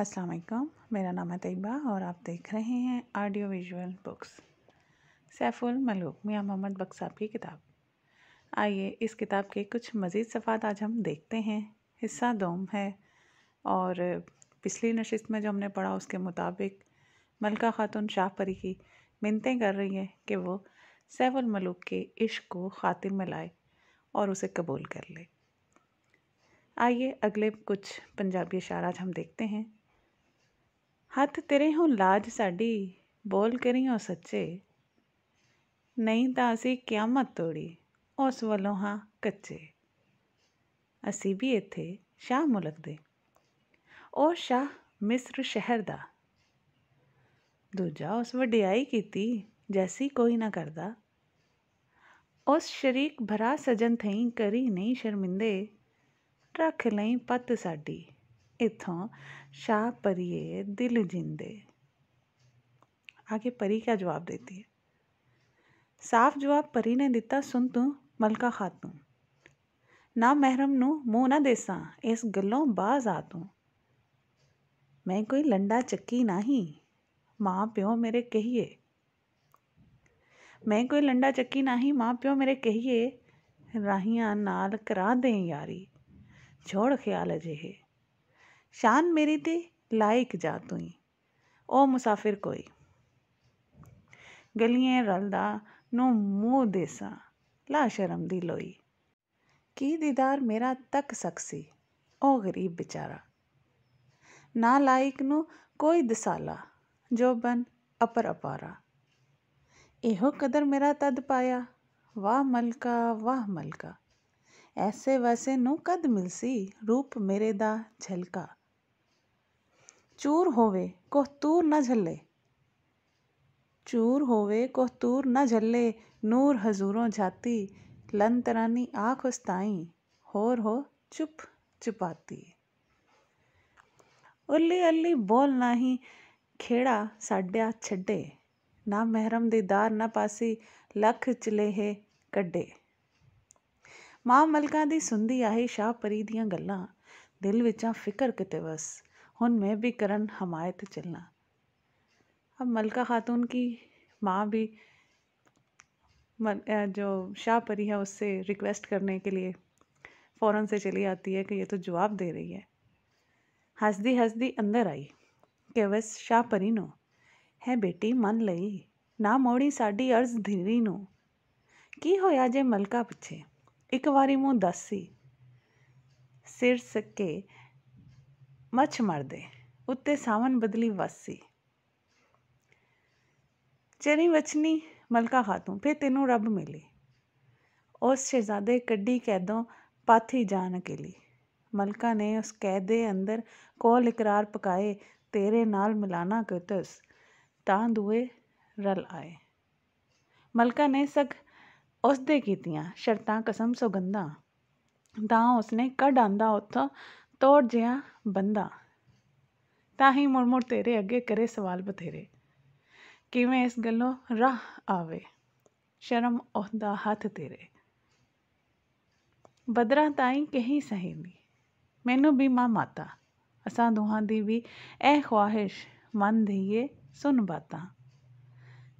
अस्सलाम वालेकुम मेरा नाम है तयबा और आप देख रहे हैं audio visual books Saiful Malook Mian Muhammad बक्साब की किताब आइए इस किताब के कुछ मज़ीद सफ़ात आज हम देखते हैं हिस्सा दोम है और पिछली नशस्त में जो हमने पढ़ा उसके मुताबिक मलका खातून शाह परी की मिनतें कर रही है कि वो सैफुल मलूक के इश्क को खातिर में लाए और उसे कबूल कर ले आइए अगले कुछ पंजाबी इशारा आज हम देखते हैं ਹੱਥ ਤੇਰੇ ਹੋਂ ਲਾਜ ਸਾਡੀ ਬੋਲ ਕਰੀਓ ਸੱਚੇ ਨਹੀਂ ਤਾਂ ਅਸੀਂ ਕਿਆਮਤ ਤੋੜੀ ਉਸ ਵੱਲੋਂ ਹਾਂ ਕੱਚੇ ਅਸੀਂ ਵੀ ਇੱਥੇ ਸ਼ਾਹ ਮੁਲਕ ਦੇ ਉਹ ਸ਼ਾਹ ਮਿਸਰ ਸ਼ਹਿਰ ਦਾ ਦੂਜਾ ਉਸ ਵਡਿਆਈ ਕੀਤੀ ਜੈਸੀ ਕੋਈ ਨਾ ਕਰਦਾ ਉਸ ਸ਼ਰੀਕ ਭਰਾ ਸਜਨ ਥਈ ਕਰੀ ਨਹੀਂ ਸ਼ਰਮਿੰਦੇ ਰੱਖ ਲਈ ਪੱਤ ਸਾਡੀ ਇਥੋਂ ਸ਼ਾਹ परिये ਦਿਲ ਜਿੰਦੇ ਆਗੇ परी ਕਾ ਜਵਾਬ देती ਹੈ ਸਾਫ਼ ਜਵਾਬ ਪਰੀ ਨੇ ਦਿੱਤਾ ਸੁਣ ਤੂੰ ਮਲਕਾ ਖਾਤੂੰ ਨਾ ਮਹਿਰਮ ਨੂੰ ਮੂੰਹ ਨਾ ਦੇਸਾਂ ਇਸ ਗੱਲੋਂ ਬਾਜ਼ ਆ ਤੂੰ ਮੈਂ ਕੋਈ ਲੰਡਾ ਚੱਕੀ ਨਹੀਂ ਮਾਂ ਪਿਓ ਮੇਰੇ ਕਹੀਏ ਮੈਂ ਕੋਈ ਲੰਡਾ ਚੱਕੀ ਨਹੀਂ ਮਾਂ ਪਿਓ ਮੇਰੇ ਕਹੀਏ ਰਾਹੀਆਂ ਨਾਲ ਕਰਾ ਦੇ ਯਾਰੀ ਛੋੜ ਖਿਆਲ ਅਜਿਹੇ ਸ਼ਾਨ ਮੇਰੀ ਤੇ ਲਾਇਕ ਜਾ ਤੂੰ ਉਹ ਮੁਸਾਫਿਰ ਕੋਈ ਗਲੀਆਂ ਰਲਦਾ ਨੂੰ ਮੂੰਹ ਦੇਸਾ ਲਾ ਸ਼ਰਮ ਦੀ ਲੋਈ ਕੀ ਦੀਦਾਰ ਮੇਰਾ ਤੱਕ ਸਕਸੀ ਉਹ ਗਰੀਬ ਵਿਚਾਰਾ ਨਾ ਲਾਇਕ ਨੂੰ ਕੋਈ ਦਸਾਲਾ ਜੋ ਬਨ ਅਪਰ ਅਪਾਰਾ ਇਹੋ ਕਦਰ ਮੇਰਾ ਤਦ ਪਾਇਆ ਵਾਹ ਮਲਕਾ ਵਾਹ ਮਲਕਾ ਐਸੇ ਵਸੇ ਨੂੰ ਕਦ ਮਿਲਸੀ ਰੂਪ ਮੇਰੇ ਦਾ ਝਲਕਾ ਚੂਰ ਹੋਵੇ ਕੋਹ ਤੂਰ ਨਾ ਝੱਲੇ ਚੂਰ ਹੋਵੇ ਕੋਹ ਤੂਰ ਨਾ ਝੱਲੇ ਨੂਰ ਹਜ਼ੂਰੋਂ ਜਾਤੀ ਲੰਤਰਾਨੀ ਆਖ ਉਸਤਾਈ ਹੋਰ ਹੋ ਚੁੱਪ ਚੁਪਾਤੀ ਉੱਲੀ ਅੱਲੀ ਬੋਲ ਨਹੀਂ ਖੇੜਾ ਸਾਡਿਆ ਛੱਡੇ ਨਾ ਮਹਿਰਮ ਦਾਰ ਨਾ ਪਾਸੀ ਲੱਖ ਚਲੇਹੇ ਕੱਡੇ ਮਾਂ ਮਲਕਾਂ ਦੀ ਸੁੰਦੀ ਆਹੀ ਸ਼ਾਹ ਪਰੀ ਦੀਆਂ ਗੱਲਾਂ ਦਿਲ ਵਿੱਚਾਂ ਫਿਕਰ ਕਿਤੇ ਵਸ हुन में भी करण हमायत चलना अब मलका ख़ातून की माँ भी जो शाह परी है उससे रिक्वेस्ट करने के लिए फ़ौर से चली आती है कि ये तो जवाब दे रही है हंसदी हंसदी अंदर आई के बस शाह परी नो है बेटी मन लई ना मोड़ी साड़ी अर्ज धीरी नो की ਕੀ जे मलका ਮਲਕਾ एक बारी मुँह दस सी सिर सके ਮੱਛ ਮਰਦੇ ਉੱਤੇ ਸਾਵਨ ਬਦਲੀ ਵਸੀ ਚੇਰੀ ਵਚਨੀ ਮਲਕਾ ਖਾਤੂ ਫੇ ਤੈਨੂੰ ਰੱਬ ਮਿਲੇ ਉਸ ਸ਼ਹਿਜ਼ਾਦੇ ਕੱਢੀ ਕੈਦੋਂ ਪਾਥੀ ਜਾਣ ਅਕੇਲੀ ਮਲਕਾ ਨੇ ਉਸ ਕੈਦ ਦੇ ਅੰਦਰ ਕੋਲ ਇਕਰਾਰ ਪਕਾਏ ਤੇਰੇ ਨਾਲ ਮਿਲਾਨਾ ਕਰਤਸ ਤਾਂ ਦੁਏ ਰਲ ਆਏ ਮਲਕਾ ਨੇ ਸਖ ਉਸ ਦੇ ਕੀਤੀਆਂ ਸ਼ਰਤਾਂ ਕਸਮ ਸੁਗੰਧਾਂ ਤਾਂ ਉਸਨੇ ਕੱਢ ਆਂਦਾ ਉੱਥੋਂ ਤੋੜ ਜਿਆ ਬੰਦਾ ਤਾਂ ਹੀ ਮੁੜ ਮੁੜ ਤੇਰੇ ਅੱਗੇ ਕਰੇ ਸਵਾਲ ਬਥੇਰੇ ਕਿਵੇਂ ਇਸ ਗੱਲੋਂ ਰਾਹ ਆਵੇ ਸ਼ਰਮ ਉਹਦਾ ਹੱਥ ਤੇਰੇ ਬਦਰਾ ਤਾਈ ਕਹੀ ਸਹੀਨੀ ਮੈਨੂੰ ਵੀ ਮਾਂ ਮਾਤਾ ਅਸਾਂ ਦੋਹਾਂ ਦੀ ਵੀ ਇਹ ਖਵਾਹਿਸ਼ ਮੰਨ ਦਈਏ ਸੁਣ ਬਾਤਾਂ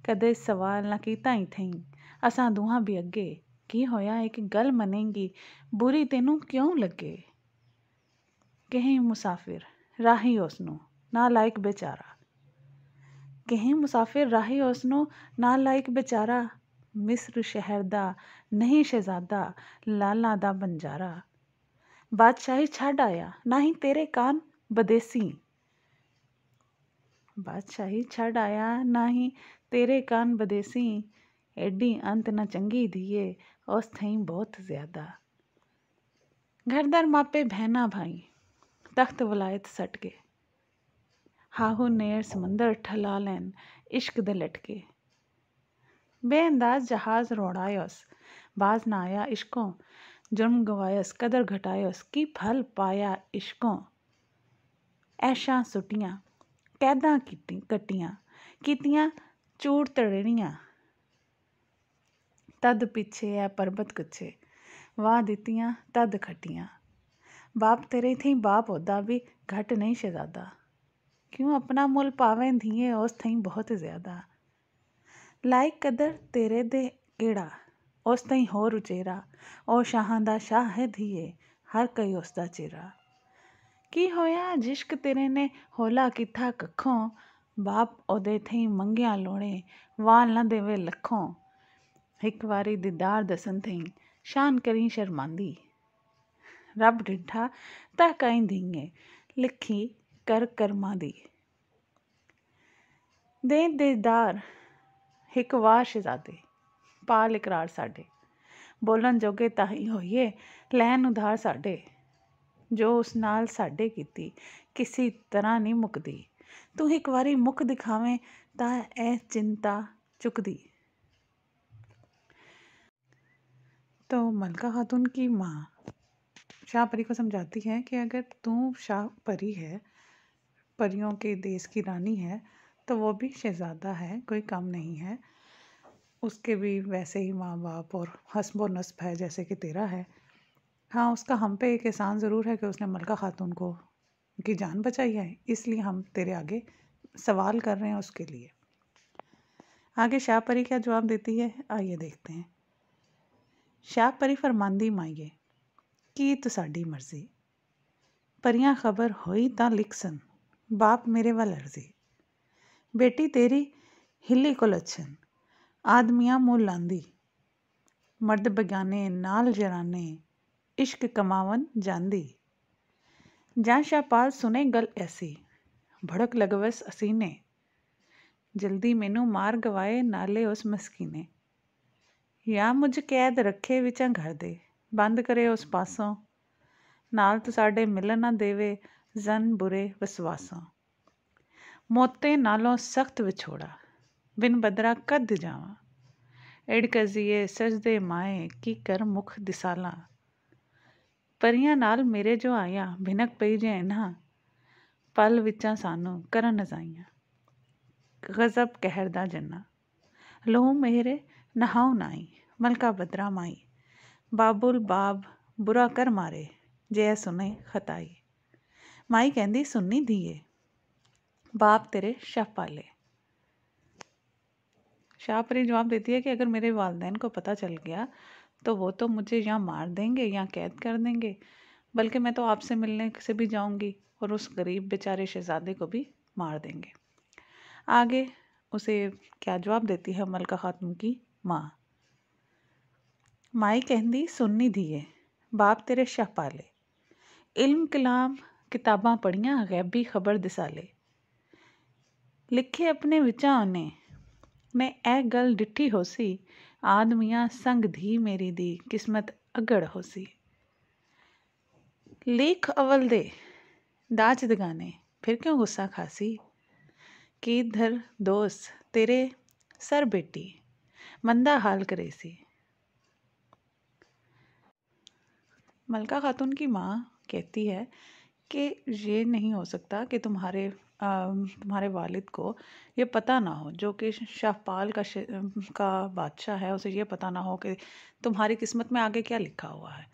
ਕਦੇ ਸਵਾਲ ਨਾ ਕੀਤਾ ਹੀ ਥਈ ਅਸਾਂ ਦੋਹਾਂ ਵੀ ਅੱਗੇ ਕੀ ਹੋਇਆ ਇੱਕ ਗੱਲ ਮੰਨੇਗੀ ਬੁਰੀ ਤੈਨੂੰ ਕਿਉਂ ਲੱਗੇ ਕਹੀਂ ਮੁਸਾਫਿਰ ਰਾਹੀ ਉਸਨੂੰ ਨਾ ਲਾਇਕ ਵਿਚਾਰਾ ਕਹੀਂ ਮੁਸਾਫਿਰ ਰਾਹੀ ਉਸਨੂੰ ਨਾ ਲਾਇਕ ਵਿਚਾਰਾ ਮਿਸਰ ਸ਼ਹਿਰ ਦਾ ਨਹੀਂ ਸ਼ਹਿਜ਼ਾਦਾ ਲਾਲਾ ਦਾ ਬੰਜਾਰਾ ਬਾਦਸ਼ਾਹੀ ਛੱਡ ਆਇਆ ਨਾ ਹੀ ਤੇਰੇ ਕਾਨ ਬਦੇਸੀ ਬਾਦਸ਼ਾਹੀ ਛੱਡ ਆਇਆ ਨਾ ਹੀ ਤੇਰੇ ਕਾਨ ਬਦੇਸੀ ਐਡੀ ਅੰਤ ਨਾ ਚੰਗੀ ਧੀਏ ਉਸ ਥਈ ਬਹੁਤ ਜ਼ਿਆਦਾ ਘਰਦਾਰ ਮਾਪੇ ਭੈਣਾ ਭਾਈ ਤਖਤ ਵਲਾਇਤ ਸਟ ਗਏ ਹਾਹੂ ਨੇਰ ਸਮੁੰਦਰ ਠਲਾ ਲੈਣ ਇਸ਼ਕ ਦੇ ਲਟਕੇ ਬੇਅੰਦਾਜ਼ ਜਹਾਜ਼ ਰੋੜਾਇਸ ਬਾਜ਼ ਨਾ ਆਇਆ ਇਸ਼ਕੋਂ ਜਨਮ ਗਵਾਇਸ ਕਦਰ ਘਟਾਇਸ ਕੀ ਫਲ ਪਾਇਆ ਇਸ਼ਕੋਂ ਐਸ਼ਾਂ ਸੁਟੀਆਂ ਕੈਦਾਂ ਕੀਤੀ ਕਟੀਆਂ ਕੀਤੀਆਂ ਚੂੜ ਤੜੜੀਆਂ ਤਦ ਪਿੱਛੇ ਆ ਪਰਬਤ ਕੁਛੇ ਵਾਹ ਦਿੱਤੀਆਂ ਤਦ ਖਟੀਆਂ बाप तेरे थई बाप होदा भी घट नहीं शहजादा क्यों अपना मुल पावें धीए उस थई बहुत ਜ਼ਿਆਦਾ ਲਾਇਕ ਕਦਰ ਤੇਰੇ ਦੇ ਕਿਹੜਾ ਉਸ ਤਈ ਹੋਰ ਉਚੇਰਾ ਉਹ ਸ਼ਾਹਾਂ ਦਾ ਸ਼ਾਹ ਹੈ ਧੀਏ ਹਰ ਕਈ ਉਸ ਦਾ ਚਿਹਰਾ ਕੀ ਹੋਇਆ ਜਿਸ਼ਕ ਤੇਰੇ ਨੇ ਹੋਲਾ ਕਿਥਾ ਕੱਖੋਂ ਬਾਪ ਉਹਦੇ ਥਈ ਮੰਗਿਆ ਲੋਣੇ ਵਾਲ ਨਾ ਦੇਵੇ ਲਖੋਂ ਇੱਕ ਵਾਰੀ ਦਿਦਾਰ ਦਸਨ ਥਈ ਸ਼ਾਨ ਕਰੀ ਸ਼ਰਮਾਂਦੀ ਰੱਬ ਡਿੱਠਾ ਤਾਂ ਕਾਇਂ ਦੀਂਗੇ ਲਿਖੀ ਕਰ ਕਰਮਾਂ ਦੀ ਦੇ ਦੇਦਾਰ ਇੱਕ ਵਾਰ ਸ਼ਜ਼ਾਦੇ ਪਾਲ ਇਕਰਾਰ ਸਾਡੇ ਬੋਲਣ ਜੋਗੇ ਤਾਂ ਹੀ ਹੋਈਏ ਲੈਣ ਉਧਾਰ ਸਾਡੇ ਜੋ ਉਸ ਨਾਲ ਸਾਡੇ ਕੀਤੀ ਕਿਸੇ ਤਰ੍ਹਾਂ ਨਹੀਂ ਮੁਕਦੀ ਤੂੰ ਇੱਕ ਵਾਰੀ ਮੁਖ ਦਿਖਾਵੇਂ ਤਾਂ ਇਹ ਚਿੰਤਾ ਚੁੱਕਦੀ ਤੋ ਮਲਕਾ ਖਾਤੂਨ ਕੀ ਮਾਂ शाह परी को समझाती है कि अगर तू शाह परी है परियों के देश की रानी है तो वो भी शहज़ादा है कोई कम नहीं है उसके भी वैसे ही माँ बाप और हसब व नस्ब है जैसे कि तेरा है हाँ उसका हम पे एक एहसान ज़रूर है कि उसने मलका खातून को की जान बचाई है इसलिए हम तेरे आगे सवाल कर रहे हैं उसके लिए आगे शाह परी क्या जवाब देती है आइए देखते हैं शाह परी फरमांदी माइए ਕੀ ਸਾਡੀ ਮਰਜ਼ੀ ਪਰੀਆਂ ਖਬਰ ਹੋਈ ਤਾਂ ਲਿਖਸਨ ਬਾਪ ਮੇਰੇ ਵੱਲ ਅਰਜ਼ੀ ਬੇਟੀ ਤੇਰੀ ਹਿੱਲੀ ਕੋਲ ਅਛਨ ਆਦਮੀਆਂ ਮੁੱਲ ਲਾਂਦੀ ਮਰਦ ਬਗਾਨੇ ਨਾਲ ਜਰਾਨੇ ਇਸ਼ਕ ਕਮਾਵਨ ਜਾਂਦੀ ਜਾਂ ਸ਼ਾਪਾਲ ਸੁਨੇ ਗਲ ਐਸੀ ਭੜਕ ਲਗਵਸ ਅਸੀਨੇ ਜਲਦੀ ਮੈਨੂੰ ਮਾਰ ਗਵਾਏ ਨਾਲੇ ਉਸ ਮਸਕੀਨੇ ਯਾ ਮੁਝ ਕੈਦ ਰੱਖੇ ਵਿਚਾਂ ਘਰ ਦੇ ਬੰਦ ਕਰੇ ਉਸ ਪਾਸੋਂ ਨਾਲ ਤੂੰ ਸਾਡੇ ਮਿਲਣ ਨਾ ਦੇਵੇ ਜ਼ਨ ਬੁਰੇ ਵਿਸਵਾਸਾਂ ਮੋਤੇ ਨਾਲੋਂ ਸਖਤ ਵਿਛੋੜਾ ਬਿਨ ਬਦਰਾ ਕੱਦ ਜਾਵਾਂ ਐੜ ਕਜ਼ੀਏ ਸਜਦੇ ਮਾਏ ਕੀ ਕਰ ਮੁਖ ਦਿਸਾਲਾ ਪਰੀਆਂ ਨਾਲ ਮੇਰੇ ਜੋ ਆਇਆ ਬਿਨਕ ਪਈ ਜੇ ਨਾ ਪਲ ਵਿੱਚਾਂ ਸਾਨੂੰ ਕਰਨ ਨਜ਼ਾਈਆਂ ਗਜ਼ਬ ਕਹਿਰ ਦਾ ਜੰਨਾ ਲੋ ਮੇਰੇ ਨਹਾਉ ਨਾਈ ਮਲਕਾ ਬਦਰਾ ਮਾਈ बाबुल बाब बुरा कर मारे ਜੇ ਐ ਸੁਨੇ ਖਤਾਈ ਮਾਈ ਕਹਿੰਦੀ ਸੁਣਨੀ ਧੀਏ बाप तेरे शाह पाले शाह शाहपरी जवाब देती है कि अगर मेरे वालदेन को पता चल गया तो वो तो मुझे यहाँ मार देंगे या कैद कर देंगे बल्कि मैं तो आपसे मिलने से भी जाऊंगी और उस गरीब बेचारे शहजादे को भी मार देंगे आगे उसे क्या जवाब देती है मलका खातून की माँ ਮਾਈ ਕਹਿੰਦੀ ਸੁਣਨੀ ਧੀਏ ਬਾਪ ਤੇਰੇ ਸ਼ਾਹ ਪਾਲੇ ਇਲਮ ਕਲਾਮ ਕਿਤਾਬਾਂ ਪੜੀਆਂ ਗੈਬੀ ਖਬਰ ਦਿਸਾਲੇ ਲਿਖੇ ਆਪਣੇ ਵਿਚਾਂ ਨੇ ਮੈਂ ਇਹ ਗੱਲ ਡਿੱਠੀ ਹੋਸੀ ਆਦਮੀਆਂ ਸੰਗ ਧੀ ਮੇਰੀ ਦੀ ਕਿਸਮਤ ਅਗੜ ਹੋਸੀ ਲੇਖ ਅਵਲ ਦੇ ਦਾਜ ਦਗਾਨੇ ਫਿਰ ਕਿਉਂ ਗੁੱਸਾ ਖਾਸੀ ਕੀ ਧਰ ਦੋਸ ਤੇਰੇ ਸਰ ਬੇਟੀ ਮੰਦਾ ਹਾਲ ਕਰੇ ਸੀ मलका खातून की माँ कहती है कि ये नहीं हो सकता कि तुम्हारे तुम्हारे वालिद को ये पता ना हो जो कि शाहपाल का का बादशाह है उसे ये पता ना हो कि तुम्हारी किस्मत में आगे क्या लिखा हुआ है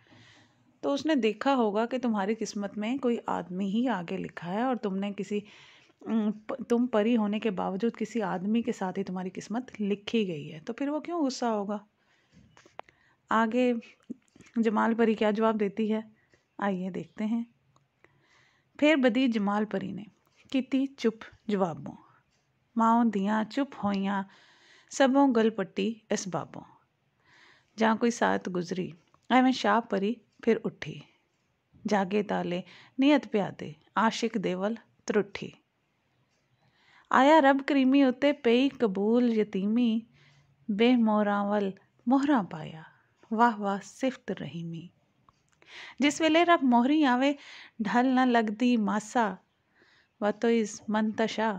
तो उसने देखा होगा कि तुम्हारी किस्मत में कोई आदमी ही आगे लिखा है और तुमने किसी तुम परी होने के बावजूद किसी आदमी के साथ ही तुम्हारी किस्मत लिखी गई है तो फिर वो क्यों गुस्सा होगा आगे जमाल परी क्या जवाब देती है आइए देखते हैं फिर बदी जमाल परी ने किती चुप जवाबों माओ दियाँ चुप हो सबों गल पट्टी इस बाबों ज कोई सात गुजरी एवं शाह परी फिर उठी जागे ताले नियत प्यादे आशिक देवल त्रुठी आया रब करीमी उत्ते पई कबूल यतीमी बेह वल मोहर पाया ਵਾਹ ਵਾਹ ਸਿਫਤ ਰਹੀਮੀ ਜਿਸ ਵੇਲੇ ਰਬ ਮੋਹਰੀ ਆਵੇ ਢਲ ਨਾ ਲਗਦੀ ਮਾਸਾ ਵਤੋ ਇਸ ਮੰਤਸ਼ਾ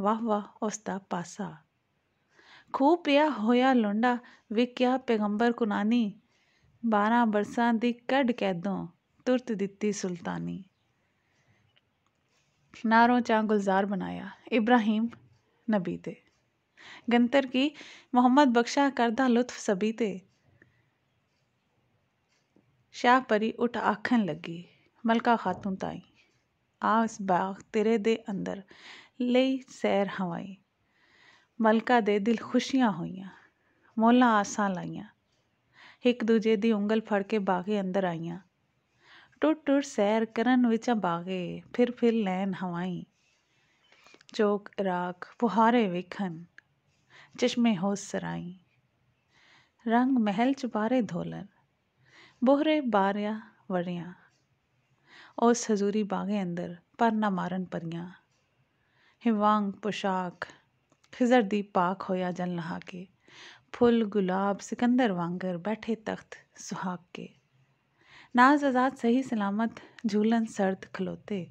ਵਾਹ ਵਾਹ ਉਸਤਾ ਪਾਸਾ ਖੂਪਿਆ ਪਿਆ ਹੋਇਆ ਲੁੰਡਾ ਵਿਕਿਆ ਪੈਗੰਬਰ ਕੁਨਾਨੀ 12 ਬਰਸਾਂ ਦੀ ਕੱਢ ਕੈਦੋਂ ਤੁਰਤ ਦਿੱਤੀ ਸੁਲਤਾਨੀ ਨਾਰੋਂ ਚਾ ਗੁਲਜ਼ਾਰ ਬਣਾਇਆ ਇਬਰਾਹੀਮ ਨਬੀ ਤੇ ਗੰਤਰ ਕੀ ਮੁਹੰਮਦ ਬਖਸ਼ਾ ਕਰਦਾ ਲੁਤਫ ਸਭੀ ਤੇ ਸ਼ਾਹ ਪਰੀ ਉੱਠ ਆਖਣ ਲੱਗੀ ਮਲਕਾ ਖਾਤੂ ਤਾਈ ਆ ਇਸ ਬਾਗ ਤੇਰੇ ਦੇ ਅੰਦਰ ਲਈ ਸੈਰ ਹਵਾਈ ਮਲਕਾ ਦੇ ਦਿਲ ਖੁਸ਼ੀਆਂ ਹੋਈਆਂ ਮੋਲਾ ਆਸਾਂ ਲਾਈਆਂ ਇੱਕ ਦੂਜੇ ਦੀ ਉਂਗਲ ਫੜ ਕੇ ਬਾਗੇ ਅੰਦਰ ਆਈਆਂ ਟੁੱਟ ਟੁੱਟ ਸੈਰ ਕਰਨ ਵਿੱਚ ਬਾਗੇ ਫਿਰ ਫਿਰ ਲੈਨ ਹਵਾਈ ਚੋਕ ਰਾਖ ਫੁਹਾਰੇ ਵੇਖਣ ਚਸ਼ਮੇ ਹੋਸ ਸਰਾਈ ਰੰਗ ਮਹਿਲ ਚ ਬਾਰੇ ਧੋਲਨ बोहरे बारियाँ वड़िया ओस हजूरी बागे अंदर पर ना मारन परिया हिवांग पोशाक खिजर दी पाक होया जल नहा के फुल गुलाब सिकंदर वांगर बैठे तख्त सुहाग के नाज आज़ाद सही सलामत झूलन सर्द खलोते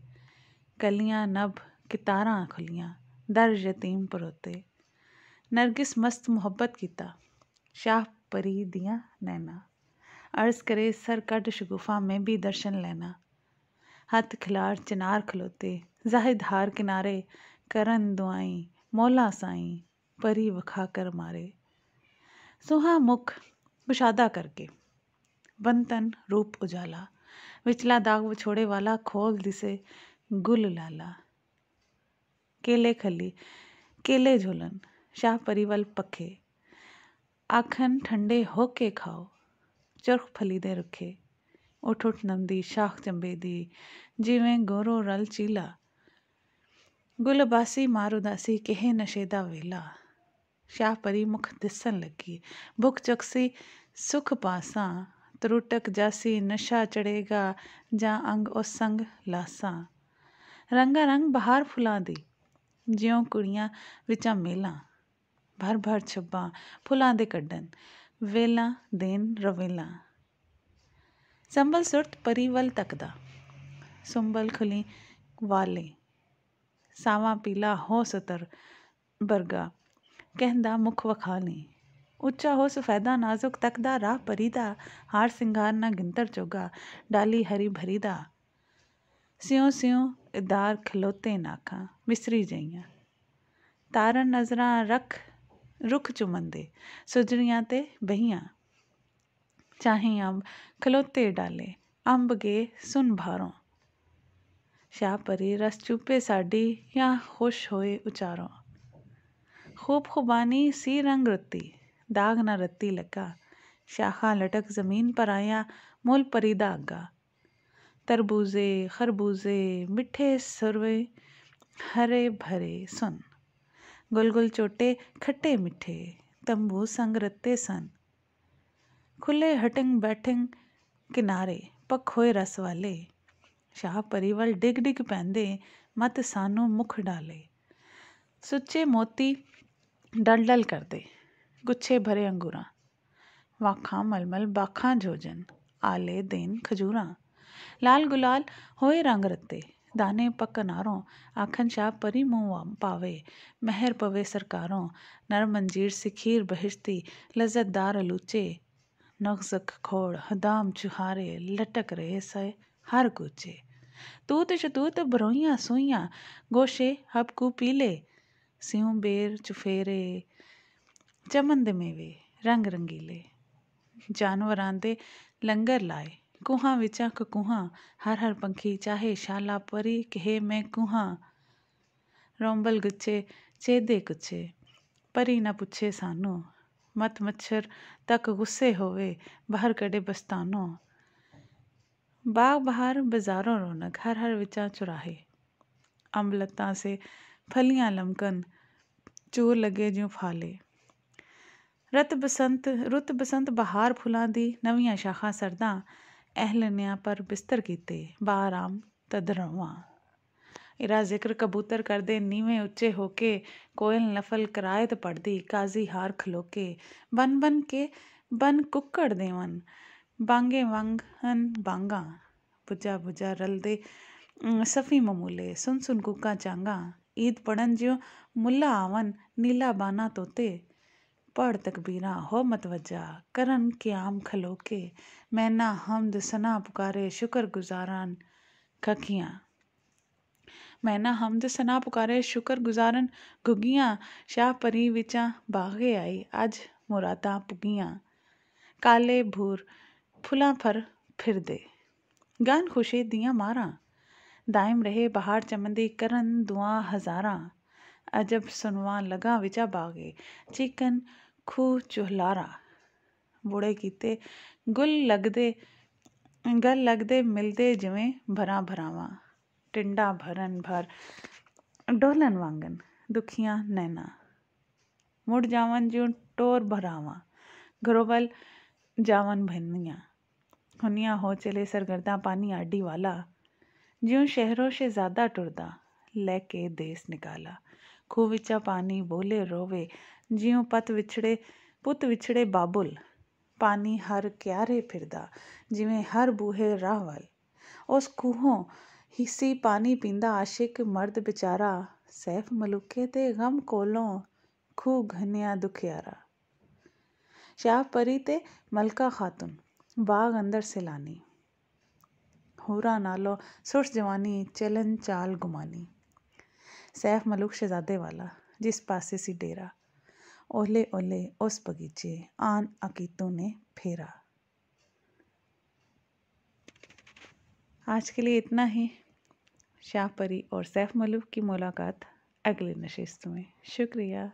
कलियां नभ कितारा खुलियां दर यतीम परोते नरगिस मस्त मोहब्बत कीता शाह परी दिया नैना अर्ज करे सर कट शगुफा में भी दर्शन लेना हथ खिलार चिनार खलोते जाहिद हार किनारे करन दुआई मौला साई परी वखा कर मारे सोहा मुख बुशादा करके बंतन रूप उजाला विचला दाग विछोड़े वाला खोल दिसे गुल लाला केले खली केले झोलन शाह परिवल पखे आखन ठंडे होके खाओ ਚੁਰਖ ਫਲੀ ਦੇ ਰੁੱਖੇ ਉਠ ਉਠ ਨੰਦੀ ਸ਼ਾਖ ਚੰਬੇ ਦੀ ਜਿਵੇਂ ਗੋਰੋ ਰਲ ਚੀਲਾ ਗੁਲਬਾਸੀ ਮਾਰੂ ਦਾਸੀ ਕਿਹੇ ਨਸ਼ੇ ਦਾ ਵੇਲਾ ਸ਼ਾਹ ਪਰੀ ਮੁਖ ਦਿਸਣ ਲੱਗੀ ਭੁਖ ਚੁਕਸੀ ਸੁਖ ਪਾਸਾਂ ਤਰੁਟਕ ਜਾਸੀ ਨਸ਼ਾ ਚੜੇਗਾ ਜਾਂ ਅੰਗ ਉਸ ਸੰਗ ਲਾਸਾਂ ਰੰਗਾ ਰੰਗ ਬਹਾਰ ਫੁਲਾਂ ਦੀ ਜਿਉਂ ਕੁੜੀਆਂ ਵਿੱਚਾਂ ਮੇਲਾ ਭਰ ਭਰ ਛੱਬਾ ਫੁਲਾਂ ਦੇ ਕੱਢਣ ਵੇਲਾ ਦਿਨ ਰਵੇਲਾ ਸੰਭਲ ਸੁਰਤ ਪਰਿਵਲ ਤੱਕਦਾ ਸੰਭਲ ਖਲੀ ਵਾਲੇ ਸਾਵਾ ਪੀਲਾ ਹੋ ਸਤਰ ਬਰਗਾ ਕਹਿੰਦਾ ਮੁਖ ਵਖਾਲੀ ਉੱਚਾ ਹੋ ਸਫੈਦਾ ਨਾਜ਼ੁਕ ਤੱਕਦਾ ਰਾਹ ਪਰੀਦਾ ਹਾਰ ਸਿੰਗਾਰ ਨਾ ਗਿੰਤਰ ਚੋਗਾ ਡਾਲੀ ਹਰੀ ਭਰੀਦਾ ਸਿਉ ਸਿਉ ਇਦਾਰ ਖਲੋਤੇ ਨਾਖਾਂ ਮਿਸਰੀ ਜਈਆਂ ਤਾਰਨ ਨਜ਼ਰਾਂ ਰਖ ਰੁੱਖ ਚੁੰਮਦੇ ਸੁਜਣੀਆਂ ਤੇ ਬਹੀਆਂ ਚਾਹੇ ਅੰਬ ਖਲੋਤੇ ਡਾਲੇ ਅੰਬ ਗੇ ਸੁਨ ਭਾਰੋਂ ਸ਼ਾਹ ਪਰੇ ਰਸ ਚੁੱਪੇ ਸਾਡੀ ਜਾਂ ਖੁਸ਼ ਹੋਏ ਉਚਾਰੋਂ ਖੂਬ ਖੁਬਾਨੀ ਸੀ ਰੰਗ ਰਤੀ ਦਾਗ ਨਾ ਰਤੀ ਲਗਾ ਸ਼ਾਖਾ ਲਟਕ ਜ਼ਮੀਨ ਪਰ ਆਇਆ ਮੁੱਲ ਪਰੀ ਅੱਗਾ ਤਰਬੂਜ਼ੇ ਖਰਬੂਜ਼ੇ ਮਿੱਠੇ ਸਰਵੇ ਹਰੇ ਭਰੇ ਸੁਨ ਗੋਲ ਗੋਲ ਚੋਟੇ ਖੱਟੇ ਮਿੱਠੇ ਤੰਬੂ ਸੰਗ ਰੱਤੇ ਸਨ ਖੁੱਲੇ ਹਟਿੰਗ ਬੈਠਿੰਗ ਕਿਨਾਰੇ ਪੱਖ ਹੋਏ ਰਸ ਵਾਲੇ ਸ਼ਾਹ ਪਰਿਵਲ ਡਿਗ ਡਿਗ ਪੈਂਦੇ ਮਤ ਸਾਨੂੰ ਮੁਖ ਡਾਲੇ ਸੁੱਚੇ ਮੋਤੀ ਡਲ ਡਲ ਕਰਦੇ ਗੁੱਛੇ ਭਰੇ ਅੰਗੂਰਾਂ ਵਾਖਾਂ ਮਲਮਲ ਬਾਖਾਂ ਜੋਜਨ ਆਲੇ ਦੇਨ ਖਜੂਰਾਂ ਲਾਲ ਗੁਲਾਲ ਹੋਏ ਰੰਗ ਰੱਤੇ दाने पकनारों आखन शा परी मुंह पावे महर पवे सरकारों नरम अंजीर से खीर बहिश्ती लज्जतदार लूचे नगजक खोड़ हदाम चुहारे लटक रहे से हर गुचे तूत शतूत बरोइयाँ सोइयाँ गोशे हबकू पीले सियों बेर चुफेरे ਚਮਨ ਦੇ ਮੇਵੇ ਰੰਗ ਰੰਗੀਲੇ ਜਾਨਵਰਾਂ ਦੇ ਲੰਗਰ ਲਾਏ ਕੂਹਾਂ ਵਿੱਚਾਂ ਕੂਹਾਂ ਹਰ ਹਰ ਪੰਖੀ ਚਾਹੇ ਸ਼ਾਲਾ ਪਰੀ ਕਹੇ ਮੈਂ ਕੂਹਾਂ ਰੋਂਬਲ ਗੁੱਚੇ ਚੇਦੇ ਗੁੱਛੇ ਪਰੀ ਨਾ ਪੁੱਛੇ ਸਾਨੂੰ ਮਤ ਮੱਛਰ ਤੱਕ ਗੁੱਸੇ ਹੋਵੇ ਬਾਹਰ ਕੜੇ ਬਸਤਾਨੋ ਬਾਗ ਬਹਾਰ ਬਾਜ਼ਾਰੋਂ ਰੌਣਕ ਹਰ ਹਰ ਵਿਚਾਂ ਚੁਰਾਹੇ ਅੰਬ ਸੇ ਫਲੀਆਂ ਲਮਕਨ ਚੂਰ ਲਗੇ ਜਿਉ ਫਾਲੇ ਰਤ ਬਸੰਤ ਰੁੱਤ ਬਸੰਤ ਬਹਾਰ ਫੁੱਲਾਂ ਦੀ ਨਵੀਆਂ ਸ਼ਾਖਾਂ ਸਰਦਾ अहलनिया ਪਰ ਬਿਸਤਰ ਕੀਤੇ ਬਾਰਾਮ ਤਦਰਵਾ ਇਰਾ ਜ਼ਿਕਰ ਕਬੂਤਰ ਕਰਦੇ ਨੀਵੇਂ ਉੱਚੇ ਹੋ ਕੇ ਕੋਇਲ ਨਫਲ ਕਰਾਇਤ ਪੜਦੀ ਕਾਜ਼ੀ ਹਾਰ ਖਲੋਕੇ ਬਨ ਬਨ ਕੇ ਬਨ ਕੁੱਕੜ ਦੇਵਨ ਬਾਂਗੇ ਵੰਗ ਹਨ ਬਾਂਗਾ ਪੁਜਾ ਪੁਜਾ ਰਲਦੇ ਸਫੀ ਮਮੂਲੇ ਸੁਨ ਸੁਨ ਕੁੱਕਾ ਚਾਂਗਾ ਈਦ ਪੜਨ ਜਿਉ ਮੁੱਲਾ ਆਵਨ ਨੀਲਾ ਬਾਨਾ ਤੋਤੇ पढ़ तकबीरा हो मतवजा करन क्याम खलो के मैना हमद सना पुकारे शुक्र गुजारान खखियाँ मैना हमद सना पुकारे शुक्र गुजारन घुगियाँ शाह परी विचा बागे आई अज मुरादा पुगियाँ काले भूर फुला फर फिर दे गान खुशी दियाँ मारा दायम रहे बहार चमंदी करन दुआ हजारा अजब सुनवा लगा विचा बागे चिकन ਅੱਖੋਂ ਚੁਹਲਾਰਾ ਬੁੜੇ ਕੀਤੇ ਗੁੱਲ ਲੱਗਦੇ ਗੱਲ ਲੱਗਦੇ ਮਿਲਦੇ ਜਿਵੇਂ ਭਰਾ ਭਰਾਵਾਂ ਟਿੰਡਾ ਭਰਨ ਭਰ ਡੋਲਨ ਵਾਂਗਨ ਦੁਖੀਆਂ ਨੈਣਾ ਮੁੜ ਜਾਵਨ ਜਿਉ ਟੋਰ ਭਰਾਵਾਂ ਘਰੋਂ ਵੱਲ ਜਾਵਨ ਭੰਨੀਆਂ ਹੁਨੀਆਂ ਹੋ ਚਲੇ ਸਰਗਰਦਾ ਪਾਣੀ ਆਡੀ ਵਾਲਾ ਜਿਉ ਸ਼ਹਿਰੋਂ ਸੇ ਜ਼ਿਆਦਾ ਟੁਰਦਾ ਲੈ ਕੇ ਦੇਸ ਨਿਕਾਲਾ ਖੂਹ ਵਿੱਚਾ ਪਾਣੀ ਬੋਲੇ ਰੋਵੇ ਜਿਉਂ ਪਤ ਵਿਛੜੇ ਪੁੱਤ ਵਿਛੜੇ ਬਾਬੁਲ ਪਾਣੀ ਹਰ ਕਿਆਰੇ ਫਿਰਦਾ ਜਿਵੇਂ ਹਰ ਬੂਹੇ ਰਾਹ ਵੱਲ ਉਸ ਖੂਹੋਂ ਹਿੱਸੀ ਪਾਣੀ ਪੀਂਦਾ ਆਸ਼ਿਕ ਮਰਦ ਵਿਚਾਰਾ ਸੈਫ ਮਲੂਕੇ ਤੇ ਗਮ ਕੋਲੋਂ ਖੂ ਘਨਿਆ ਦੁਖਿਆਰਾ ਸ਼ਾਹ ਪਰੀ ਤੇ ਮਲਕਾ ਖਾਤੂਨ ਬਾਗ ਅੰਦਰ ਸਿਲਾਨੀ ਹੋਰਾ ਨਾਲੋ ਸੁਰਸ ਜਵਾਨੀ ਚਲਨ ਚਾਲ ਗੁਮਾਨੀ सैफ मलुक शहजादे वाला जिस पासे सी डेरा ओले ओले उस बगीचे आन अकीतों ने फेरा आज के लिए इतना ही शाह परी और सैफ मलुक की मुलाकात अगले नशिस्त में शुक्रिया